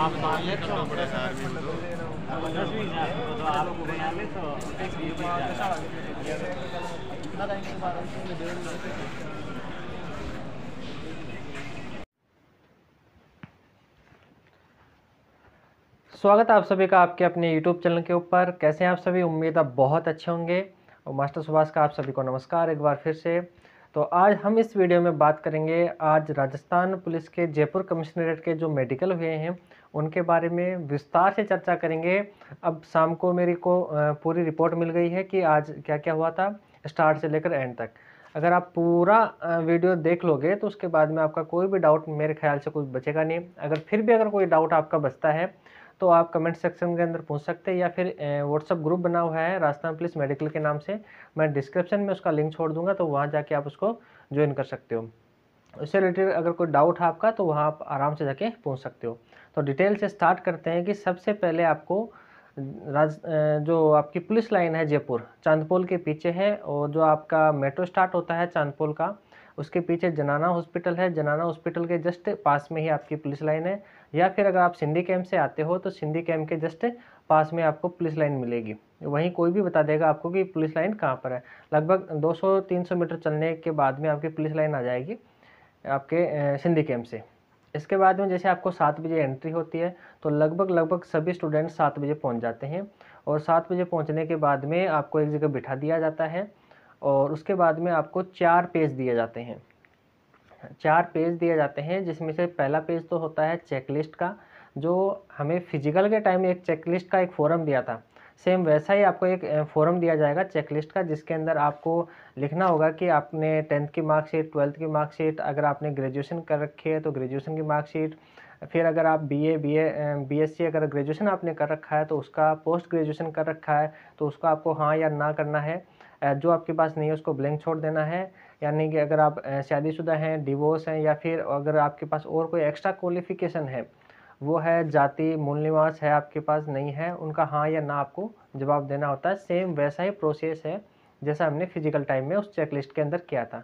आप स्वागत है आप सभी का आपके अपने YouTube चैनल के ऊपर कैसे हैं आप सभी उम्मीद आप बहुत अच्छे होंगे और मास्टर सुभाष का आप सभी को नमस्कार एक बार फिर से तो आज हम इस वीडियो में बात करेंगे आज राजस्थान पुलिस के जयपुर कमिश्नरेट के जो मेडिकल हुए हैं उनके बारे में विस्तार से चर्चा करेंगे अब शाम को मेरे को पूरी रिपोर्ट मिल गई है कि आज क्या क्या हुआ था स्टार्ट से लेकर एंड तक अगर आप पूरा वीडियो देख लोगे तो उसके बाद में आपका कोई भी डाउट मेरे ख्याल से कोई बचेगा नहीं अगर फिर भी अगर कोई डाउट आपका बचता है तो आप कमेंट सेक्शन के अंदर पूछ सकते हैं या फिर व्हाट्सअप ग्रुप बना हुआ है राजस्थान पुलिस मेडिकल के नाम से मैं डिस्क्रिप्शन में उसका लिंक छोड़ दूंगा तो वहाँ जाके आप उसको ज्वाइन कर सकते हो उससे रिलेटेड अगर कोई डाउट है आपका तो वहाँ आप आराम से जाके पूछ सकते हो तो डिटेल से स्टार्ट करते हैं कि सबसे पहले आपको राज जो आपकी पुलिस लाइन है जयपुर चांदपोल के पीछे है और जो आपका मेट्रो स्टार्ट होता है चांदपोल का उसके पीछे जनाना हॉस्पिटल है जनाना हॉस्पिटल के जस्ट पास में ही आपकी पुलिस लाइन है या फिर अगर आप सिंधी कैंप से आते हो तो सिंधी कैंप के जस्ट पास में आपको पुलिस लाइन मिलेगी वहीं कोई भी बता देगा आपको कि पुलिस लाइन कहाँ पर है लगभग 200-300 मीटर चलने के बाद में आपकी पुलिस लाइन आ जाएगी आपके सिंधी कैंप से इसके बाद में जैसे आपको सात बजे एंट्री होती है तो लगभग लगभग सभी स्टूडेंट सात बजे पहुंच जाते हैं और सात बजे पहुंचने के बाद में आपको एक जगह बिठा दिया जाता है और उसके बाद में आपको चार पेज दिए जाते हैं चार पेज दिए जाते हैं जिसमें से पहला पेज तो होता है चेकलिस्ट का जो हमें फिजिकल के टाइम में एक चेकलिस्ट का एक फॉरम दिया था सेम वैसा ही आपको एक फॉर्म दिया जाएगा चेकलिस्ट का जिसके अंदर आपको लिखना होगा कि आपने टेंथ की मार्कशीट ट्वेल्थ की मार्कशीट अगर आपने ग्रेजुएशन कर रखी है तो ग्रेजुएशन की मार्कशीट फिर अगर आप बीए बीए बीएससी अगर ग्रेजुएशन आपने कर रखा है तो उसका पोस्ट ग्रेजुएशन कर रखा है तो उसका आपको हाँ या ना करना है जो आपके पास नहीं है उसको ब्लैंक छोड़ देना है यानी कि अगर आप शादीशुदा हैं डिवोर्स हैं या फिर अगर आपके पास और कोई एक्स्ट्रा क्वालिफिकेशन है वो है जाति मूल निवास है आपके पास नहीं है उनका हाँ या ना आपको जवाब देना होता है सेम वैसा ही प्रोसेस है जैसा हमने फिजिकल टाइम में उस चेकलिस्ट के अंदर किया था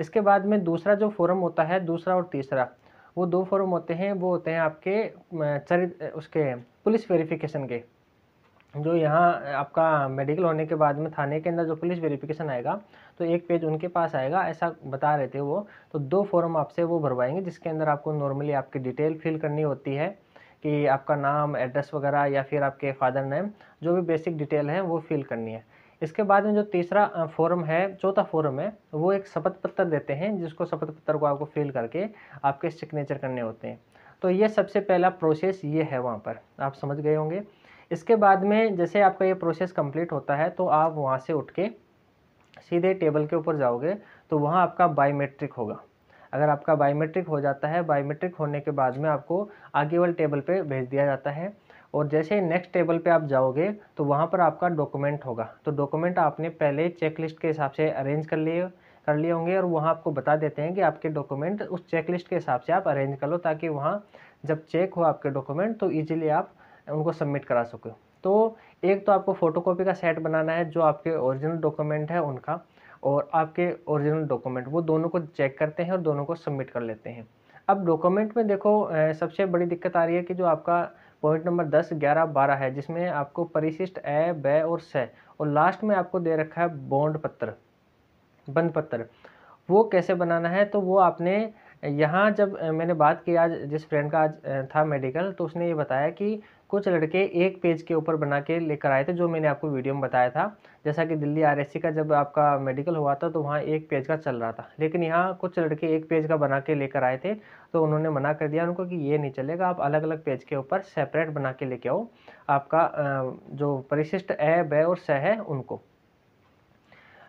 इसके बाद में दूसरा जो फॉरम होता है दूसरा और तीसरा वो दो फॉरम होते हैं वो होते हैं आपके चरित उसके पुलिस वेरिफिकेशन के जो यहाँ आपका मेडिकल होने के बाद में थाने के अंदर जो पुलिस वेरिफिकेशन आएगा तो एक पेज उनके पास आएगा ऐसा बता रहे थे वो तो दो फॉर्म आपसे वो भरवाएंगे जिसके अंदर आपको नॉर्मली आपकी डिटेल फिल करनी होती है कि आपका नाम एड्रेस वगैरह या फिर आपके फादर नेम जो भी बेसिक डिटेल है वो फिल करनी है इसके बाद में जो तीसरा फॉर्म है चौथा फॉर्म है वो एक शपथ पत्र देते हैं जिसको शपथ पत्र को आपको फिल करके आपके सिग्नेचर करने होते हैं तो ये सबसे पहला प्रोसेस ये है वहाँ पर आप समझ गए होंगे इसके बाद में जैसे आपका ये प्रोसेस कंप्लीट होता है तो आप वहाँ से उठ के सीधे टेबल के ऊपर जाओगे तो वहाँ आपका बायोमेट्रिक होगा अगर आपका बायोमेट्रिक हो जाता है बायोमेट्रिक होने के बाद में आपको आगे वाले टेबल पे भेज दिया जाता है और जैसे नेक्स्ट टेबल पे आप जाओगे तो वहाँ पर आपका डॉक्यूमेंट होगा तो डॉक्यूमेंट आपने पहले चेकलिस्ट के हिसाब से अरेंज कर लिए कर लिए होंगे और वहाँ आपको बता देते हैं कि आपके डॉक्यूमेंट उस चेकलिस्ट के हिसाब से आप अरेंज कर लो ताकि वहाँ जब चेक हो आपके डॉक्यूमेंट तो ईजिली आप उनको सबमिट करा सको तो एक तो आपको फ़ोटोकॉपी का सेट बनाना है जो आपके ओरिजिनल डॉक्यूमेंट है उनका और आपके ओरिजिनल डॉक्यूमेंट वो दोनों को चेक करते हैं और दोनों को सबमिट कर लेते हैं अब डॉक्यूमेंट में देखो सबसे बड़ी दिक्कत आ रही है कि जो आपका पॉइंट नंबर दस ग्यारह बारह है जिसमें आपको परिशिष्ट ए ब और स और लास्ट में आपको दे रखा है बॉन्ड पत्र बंद पत्र वो कैसे बनाना है तो वो आपने यहाँ जब मैंने बात की आज जिस फ्रेंड का आज था मेडिकल तो उसने ये बताया कि कुछ लड़के एक पेज के ऊपर बना के लेकर आए थे जो मैंने आपको वीडियो में बताया था जैसा कि दिल्ली आरएससी का जब आपका मेडिकल हुआ था तो वहाँ एक पेज का चल रहा था लेकिन यहाँ कुछ लड़के एक पेज का बना के लेकर आए थे तो उन्होंने मना कर दिया उनको कि ये नहीं चलेगा आप अलग अलग पेज के ऊपर सेपरेट बना के लेके आओ आपका जो परिशिष्ट ए ब और स है उनको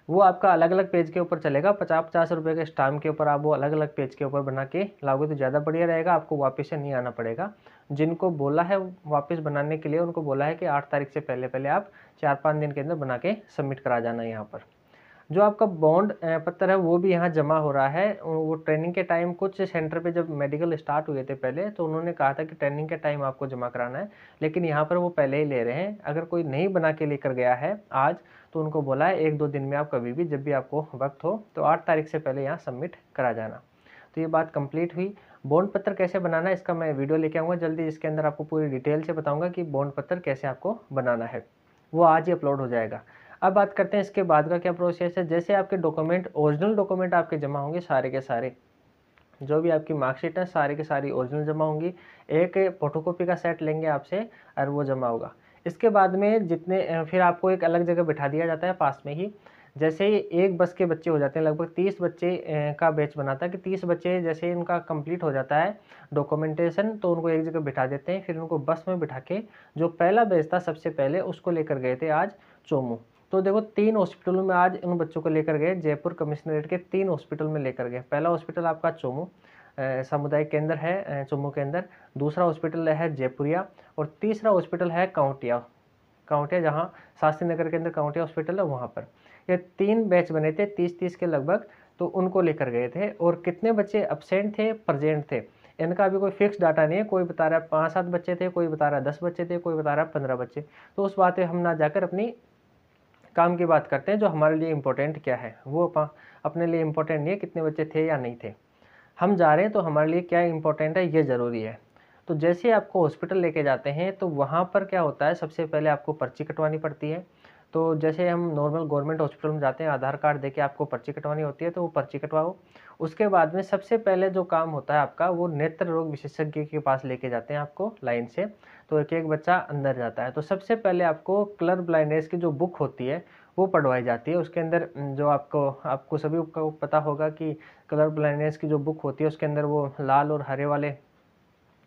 वो आपका अलग अलग पेज के ऊपर चलेगा पचास पचास रुपये के स्टाम के ऊपर आप वो अलग अलग पेज के ऊपर बना के लाओगे तो ज़्यादा बढ़िया रहेगा आपको वापस से नहीं आना पड़ेगा जिनको बोला है वापस बनाने के लिए उनको बोला है कि आठ तारीख से पहले पहले आप चार पाँच दिन के अंदर बना के सबमिट करा जाना यहाँ पर जो आपका बॉन्ड पत्र है वो भी यहाँ जमा हो रहा है वो ट्रेनिंग के टाइम कुछ सेंटर पे जब मेडिकल स्टार्ट हुए थे पहले तो उन्होंने कहा था कि ट्रेनिंग के टाइम आपको जमा कराना है लेकिन यहाँ पर वो पहले ही ले रहे हैं अगर कोई नहीं बना के लेकर गया है आज तो उनको बोला है एक दो दिन में आप कभी भी जब भी आपको वक्त हो तो आठ तारीख से पहले यहाँ सबमिट करा जाना तो ये बात कंप्लीट हुई बॉन्ड पत्र कैसे बनाना है इसका मैं वीडियो लेके आऊँगा जल्दी इसके अंदर आपको पूरी डिटेल से बताऊँगा कि बॉन्ड पत्र कैसे आपको बनाना है वो आज ही अपलोड हो जाएगा अब बात करते हैं इसके बाद का क्या प्रोसेस है जैसे आपके डॉक्यूमेंट ओरिजिनल डॉक्यूमेंट आपके जमा होंगे सारे के सारे जो भी आपकी मार्कशीट है सारे के सारी ओरिजिनल जमा होंगी एक फोटोकॉपी का सेट लेंगे आपसे और वो जमा होगा इसके बाद में जितने फिर आपको एक अलग जगह बिठा दिया जाता है पास में ही जैसे ही एक बस के बच्चे हो जाते हैं लगभग तीस बच्चे का बैच बनाता है कि तीस बच्चे जैसे इनका कंप्लीट हो जाता है डॉक्यूमेंटेशन तो उनको एक जगह बिठा देते हैं फिर उनको बस में बिठा के जो पहला बैच था सबसे पहले उसको लेकर गए थे आज चोमू तो देखो तीन हॉस्पिटलों में आज उन बच्चों को लेकर गए जयपुर कमिश्नरेट के तीन हॉस्पिटल में लेकर गए पहला हॉस्पिटल आपका चोमू समुदाय केंद्र है चुम्बू के अंदर दूसरा हॉस्पिटल है जयपुरिया और तीसरा हॉस्पिटल है काउंटिया काउंटिया जहाँ शास्त्री नगर के अंदर काउंटिया हॉस्पिटल है वहाँ पर ये तीन बैच बने थे तीस तीस के लगभग तो उनको लेकर गए थे और कितने बच्चे अपसेंट थे प्रजेंट थे इनका अभी कोई फिक्स डाटा नहीं है कोई बता रहा है पाँच सात बच्चे थे कोई बता रहा है दस बच्चे थे कोई बता रहा है पंद्रह बच्चे तो उस बात पर हम ना जाकर अपनी काम की बात करते हैं जो हमारे लिए इम्पोर्टेंट क्या है वो अपने लिए इम्पोर्टेंट नहीं है कितने बच्चे थे या नहीं थे हम जा रहे हैं तो हमारे लिए क्या इंपॉर्टेंट है ये ज़रूरी है तो जैसे आपको हॉस्पिटल लेके जाते हैं तो वहाँ पर क्या होता है सबसे पहले आपको पर्ची कटवानी पड़ती है तो जैसे हम नॉर्मल गवर्नमेंट हॉस्पिटल में जाते हैं आधार कार्ड देके आपको पर्ची कटवानी होती है तो वो पर्ची कटवाओ उसके बाद में सबसे पहले जो काम होता है आपका वो नेत्र रोग विशेषज्ञ के पास लेके जाते हैं आपको लाइन से तो एक एक बच्चा अंदर जाता है तो सबसे पहले आपको कलर ब्लाइंडनेस की जो बुक होती है वो पढ़वाई जाती है उसके अंदर जो आपको आपको सभी को पता होगा कि कलर ब्लाइंडनेस की जो बुक होती है उसके अंदर वो लाल और हरे वाले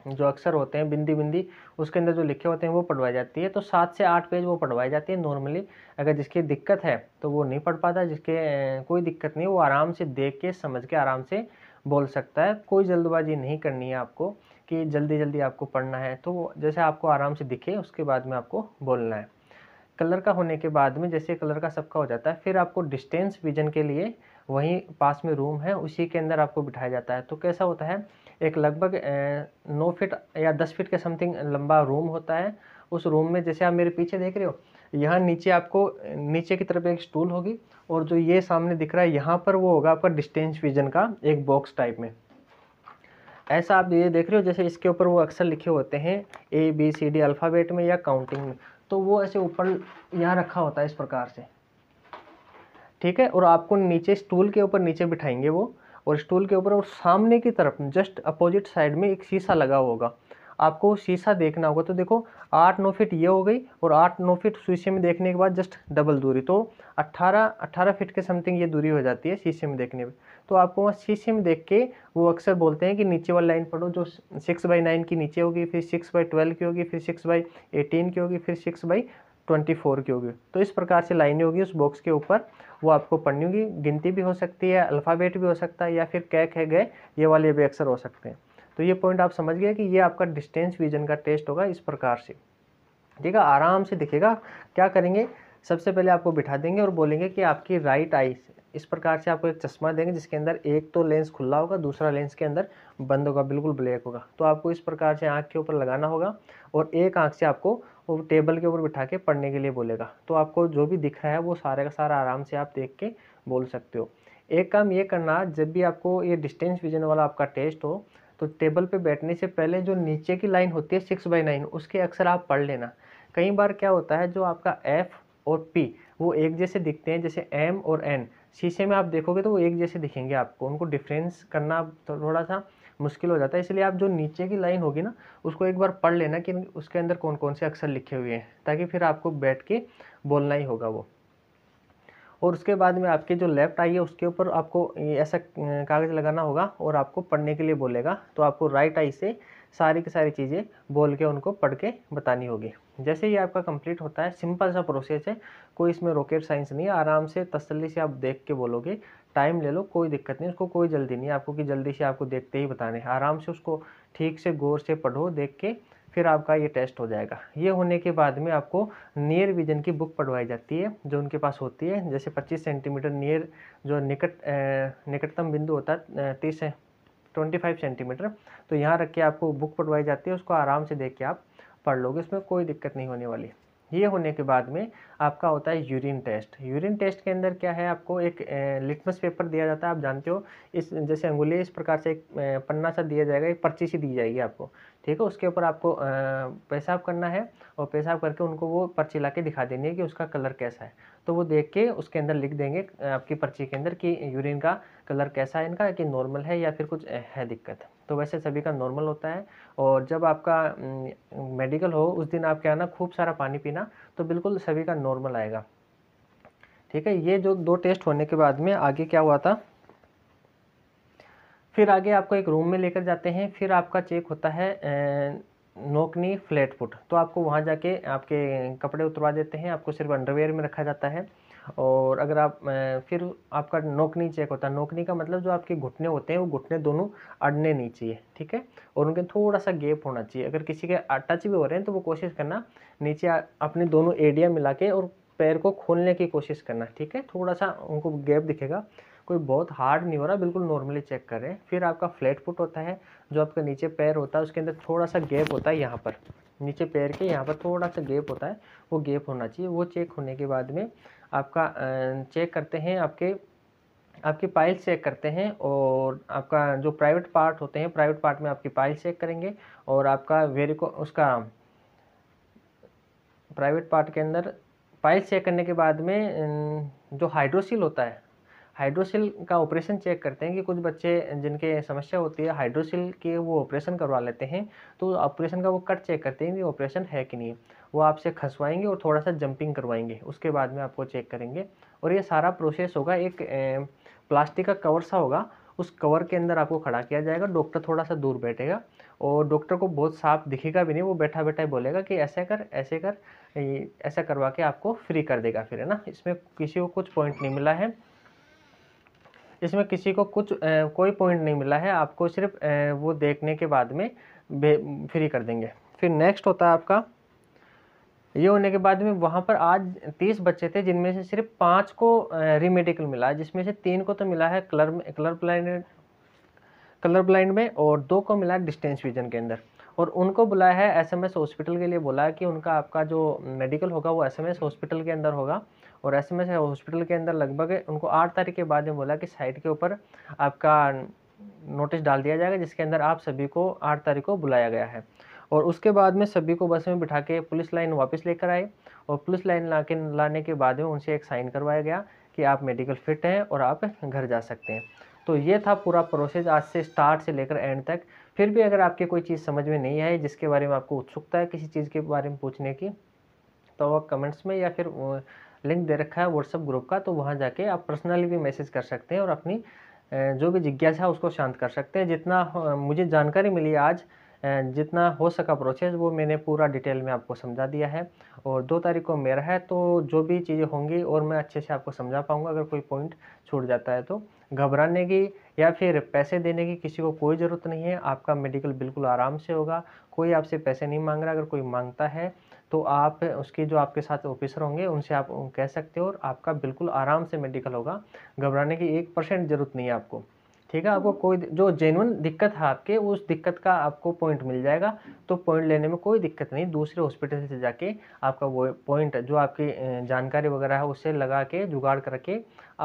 जो अक्सर होते हैं बिंदी बिंदी उसके अंदर जो लिखे होते हैं वो पढ़वाई जाती है तो सात से आठ पेज वो पढ़वाई जाती है नॉर्मली अगर जिसकी दिक्कत है तो वो नहीं पढ़ पाता जिसके कोई दिक्कत नहीं वो आराम से देख के समझ के आराम से बोल सकता है कोई जल्दबाजी नहीं करनी है आपको कि जल्दी जल्दी आपको पढ़ना है तो जैसे आपको आराम से दिखे उसके बाद में आपको बोलना है कलर का होने के बाद में जैसे कलर का सबका हो जाता है फिर आपको डिस्टेंस विजन के लिए वहीं पास में रूम है उसी के अंदर आपको बिठाया जाता है तो कैसा होता है एक लगभग नौ फिट या दस फिट के समथिंग लंबा रूम होता है उस रूम में जैसे आप मेरे पीछे देख रहे हो यहाँ नीचे आपको नीचे की तरफ एक स्टूल होगी और जो ये सामने दिख रहा है यहाँ पर वो होगा आपका डिस्टेंस विजन का एक बॉक्स टाइप में ऐसा आप ये देख रहे हो जैसे इसके ऊपर वो अक्सर लिखे होते हैं A B C D alphabet में या काउंटिंग में तो वो ऐसे ऊपर यहाँ रखा होता है इस प्रकार से ठीक है और आपको नीचे स्टूल के ऊपर नीचे बिठाएंगे वो और स्टूल के ऊपर और सामने की तरफ जस्ट अपोजिट साइड में एक शीशा लगा होगा आपको शीशा देखना होगा तो देखो आठ नौ फिट ये हो गई और आठ नौ फिट शीशे में देखने के बाद जस्ट डबल दूरी तो अट्ठारह अट्ठारह फिट के समथिंग ये दूरी हो जाती है शीशे में देखने में तो आपको वहाँ शीशे में देख के वो अक्सर बोलते हैं कि नीचे वाली लाइन पढ़ो जो सिक्स बाई नाइन की नीचे होगी फिर सिक्स बाई ट्वेल्व की होगी फिर सिक्स बाई एटीन की होगी फिर सिक्स बाई ट्वेंटी फोर की होगी तो इस प्रकार से लाइनें होगी उस बॉक्स के ऊपर वो आपको पढ़नी होगी गिनती भी हो सकती है अल्फ़ाबेट भी हो सकता है या फिर कैक है गए ये वाले भी अक्सर हो सकते हैं तो ये पॉइंट आप समझ गए कि ये आपका डिस्टेंस विजन का टेस्ट होगा इस प्रकार से ठीक है आराम से दिखेगा क्या करेंगे सबसे पहले आपको बिठा देंगे और बोलेंगे कि आपकी राइट आई इस प्रकार से आपको एक चश्मा देंगे जिसके अंदर एक तो लेंस खुला होगा दूसरा लेंस के अंदर बंद होगा बिल्कुल ब्लैक होगा तो आपको इस प्रकार से आँख के ऊपर लगाना होगा और एक आँख से आपको वो टेबल के ऊपर बिठा के पढ़ने के लिए बोलेगा तो आपको जो भी दिख रहा है वो सारे का सारा आराम से आप देख के बोल सकते हो एक काम ये करना जब भी आपको ये डिस्टेंस विजन वाला आपका टेस्ट हो तो टेबल पे बैठने से पहले जो नीचे की लाइन होती है सिक्स बाई नाइन उसके अक्सर आप पढ़ लेना कई बार क्या होता है जो आपका एफ़ और पी वो एक जैसे दिखते हैं जैसे एम और एन शीशे में आप देखोगे तो वो एक जैसे दिखेंगे आपको उनको डिफ्रेंस करना थोड़ा सा मुश्किल हो जाता है इसलिए आप जो नीचे की लाइन होगी ना उसको एक बार पढ़ लेना कि उसके अंदर कौन कौन से अक्षर लिखे हुए हैं ताकि फिर आपको बैठ के बोलना ही होगा वो और उसके बाद में आपके जो लेफ़्ट आई है उसके ऊपर आपको ऐसा कागज़ लगाना होगा और आपको पढ़ने के लिए बोलेगा तो आपको राइट आई से सारी की सारी चीज़ें बोल के उनको पढ़ के बतानी होगी जैसे ही आपका कंप्लीट होता है सिंपल सा प्रोसेस है कोई इसमें रॉकेट साइंस नहीं है आराम से तसली से आप देख के बोलोगे टाइम ले लो कोई दिक्कत नहीं उसको कोई जल्दी नहीं आपको कि जल्दी से आपको देखते ही बताने आराम से उसको ठीक से गौर से पढ़ो देख के फिर आपका ये टेस्ट हो जाएगा ये होने के बाद में आपको नियर विजन की बुक पढ़वाई जाती है जो उनके पास होती है जैसे 25 सेंटीमीटर नियर जो निकट निकटतम बिंदु होता है तीस ट्वेंटी फाइव सेंटीमीटर तो यहाँ रख के आपको बुक पढ़वाई जाती है उसको आराम से देख के आप पढ़ लोगे उसमें कोई दिक्कत नहीं होने वाली ये होने के बाद में आपका होता है यूरिन टेस्ट यूरिन टेस्ट के अंदर क्या है आपको एक लिटमस पेपर दिया जाता है आप जानते हो इस जैसे अंगुली इस प्रकार से एक पन्ना सा दिया जाएगा एक पर्ची सी दी जाएगी आपको ठीक है उसके ऊपर आपको पेशाब करना है और पेशाब करके उनको वो पर्ची ला के दिखा देनी है कि उसका कलर कैसा है तो वो देख के उसके अंदर लिख देंगे आपकी पर्ची के अंदर कि यूरिन का कलर कैसा है इनका कि नॉर्मल है या फिर कुछ है दिक्कत तो वैसे सभी का नॉर्मल होता है और जब आपका मेडिकल हो उस दिन आप क्या ना खूब सारा पानी पीना तो बिल्कुल सभी का नॉर्मल आएगा ठीक है ये जो दो टेस्ट होने के बाद में आगे क्या हुआ था फिर आगे आपको एक रूम में लेकर जाते हैं फिर आपका चेक होता है नोकनी फ्लैट फुट तो आपको वहाँ जाके आपके कपड़े उतरवा देते हैं आपको सिर्फ अंडरवेयर में रखा जाता है और अगर आप फिर आपका नोकनी चेक होता है नोकनी का मतलब जो आपके घुटने होते हैं वो घुटने दोनों अड़ने नहीं चाहिए ठीक है और उनके थोड़ा सा गेप होना चाहिए अगर किसी के टच भी हो रहे हैं तो वो कोशिश करना नीचे अपने दोनों एडिया मिला के और पैर को खोलने की कोशिश करना ठीक है थोड़ा सा उनको गैप दिखेगा कोई बहुत हार्ड नहीं हो रहा बिल्कुल नॉर्मली चेक करें फिर आपका फ्लैट फुट होता है जो आपका नीचे पैर होता है उसके अंदर थोड़ा सा गैप होता है यहाँ पर नीचे पैर के यहाँ पर थोड़ा सा गैप होता है वो गैप होना चाहिए वो चेक होने के बाद में आपका चेक अं, करते हैं आपके आपकी पाइल चेक करते हैं और आपका जो प्राइवेट पार्ट होते हैं प्राइवेट पार्ट में आपकी पाइल चेक करेंगे और आपका वेरिको उसका प्राइवेट पार्ट के अंदर पाइल चेक करने के बाद में अं, जो हाइड्रोसिल होता है हाइड्रोसिल का ऑपरेशन चेक करते हैं कि कुछ बच्चे जिनके समस्या होती है हाइड्रोसिल के वो ऑपरेशन करवा लेते हैं तो ऑपरेशन का वो कट चेक करते हैं कि ऑपरेशन है कि नहीं वो आपसे खसवाएंगे और थोड़ा सा जंपिंग करवाएंगे उसके बाद में आपको चेक करेंगे और ये सारा प्रोसेस होगा एक प्लास्टिक का कवर सा होगा उस कवर के अंदर आपको खड़ा किया जाएगा डॉक्टर थोड़ा सा दूर बैठेगा और डॉक्टर को बहुत साफ दिखेगा भी नहीं वो बैठा बैठा ही बोलेगा कि ऐसे कर ऐसे कर ऐसा करवा के आपको फ्री कर देगा फिर है ना इसमें किसी को कुछ पॉइंट नहीं मिला है इसमें किसी को कुछ कोई पॉइंट नहीं मिला है आपको सिर्फ वो देखने के बाद में फ्री कर देंगे फिर नेक्स्ट होता है आपका ये होने के बाद में वहाँ पर आज तीस बच्चे थे जिनमें से सिर्फ पाँच को रीमेडिकल मिला जिसमें से तीन को तो मिला है colour colour blind colour blind में और दो को मिला है डिस्टेंस विजन के अंदर और उनको बुलाया है एसएमएस हॉस्पिटल के लिए बोला है कि उनका आपका जो मेडिकल होगा वो एसएमएस हॉस्पिटल के अंदर होगा और ऐसे में से हॉस्पिटल के अंदर लगभग उनको आठ तारीख के बाद में बोला कि साइट के ऊपर आपका नोटिस डाल दिया जाएगा जिसके अंदर आप सभी को आठ तारीख को बुलाया गया है और उसके बाद में सभी को बस में बिठा के पुलिस लाइन वापस लेकर आए और पुलिस लाइन ला के लाने के बाद में उनसे एक साइन करवाया गया कि आप मेडिकल फिट हैं और आप घर जा सकते हैं तो ये था पूरा प्रोसेस आज से स्टार्ट से लेकर एंड तक फिर भी अगर आपके कोई चीज़ समझ में नहीं आई जिसके बारे में आपको उत्सुकता है किसी चीज़ के बारे में पूछने की तो वह कमेंट्स में या फिर लिंक दे रखा है व्हाट्सअप ग्रुप का तो वहाँ जाके आप पर्सनली भी मैसेज कर सकते हैं और अपनी जो भी जिज्ञासा है उसको शांत कर सकते हैं जितना मुझे जानकारी मिली आज जितना हो सका प्रोसेस वो मैंने पूरा डिटेल में आपको समझा दिया है और दो तारीख को मेरा है तो जो भी चीज़ें होंगी और मैं अच्छे से आपको समझा पाऊँगा अगर कोई पॉइंट छूट जाता है तो घबराने की या फिर पैसे देने की किसी को कोई ज़रूरत नहीं है आपका मेडिकल बिल्कुल आराम से होगा कोई आपसे पैसे नहीं मांग रहा अगर कोई मांगता है तो आप उसके जो आपके साथ ऑफिसर होंगे उनसे आप कह सकते हो और आपका बिल्कुल आराम से मेडिकल होगा घबराने की एक परसेंट ज़रूरत नहीं है आपको ठीक है आपको हम्म। कोई जो जेनुअन दिक्कत है आपके उस दिक्कत का आपको पॉइंट मिल जाएगा तो पॉइंट लेने में कोई दिक्कत नहीं दूसरे हॉस्पिटल से जाके आपका वो पॉइंट जो आपकी जानकारी वगैरह है उससे लगा के जुगाड़ करके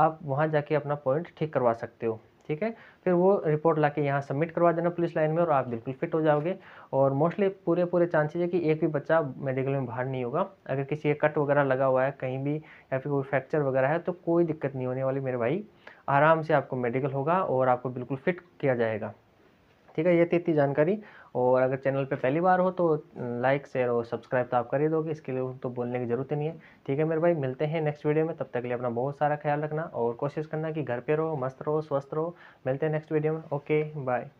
आप वहाँ जाके अपना पॉइंट ठीक करवा सकते हो ठीक है फिर वो रिपोर्ट ला के यहाँ सबमिट करवा देना पुलिस लाइन में और आप बिल्कुल फिट हो जाओगे और मोस्टली पूरे पूरे चांसेज है कि एक भी बच्चा मेडिकल में बाहर नहीं होगा अगर किसी का कट वगैरह लगा हुआ है कहीं भी या फिर कोई फ्रैक्चर वगैरह है तो कोई दिक्कत नहीं होने वाली मेरे भाई आराम से आपको मेडिकल होगा और आपको बिल्कुल फिट किया जाएगा ठीक है ये थी इतनी जानकारी और अगर चैनल पे पहली बार हो तो लाइक शेयर और सब्सक्राइब तो आप कर ही दोगे इसके लिए तो बोलने की ज़रूरत ही नहीं है ठीक है मेरे भाई मिलते हैं नेक्स्ट वीडियो में तब तक लिए अपना बहुत सारा ख्याल रखना और कोशिश करना कि घर पर रहो मस्त रहो स्वस्थ रहो मिलते हैं नेक्स्ट वीडियो में ओके बाय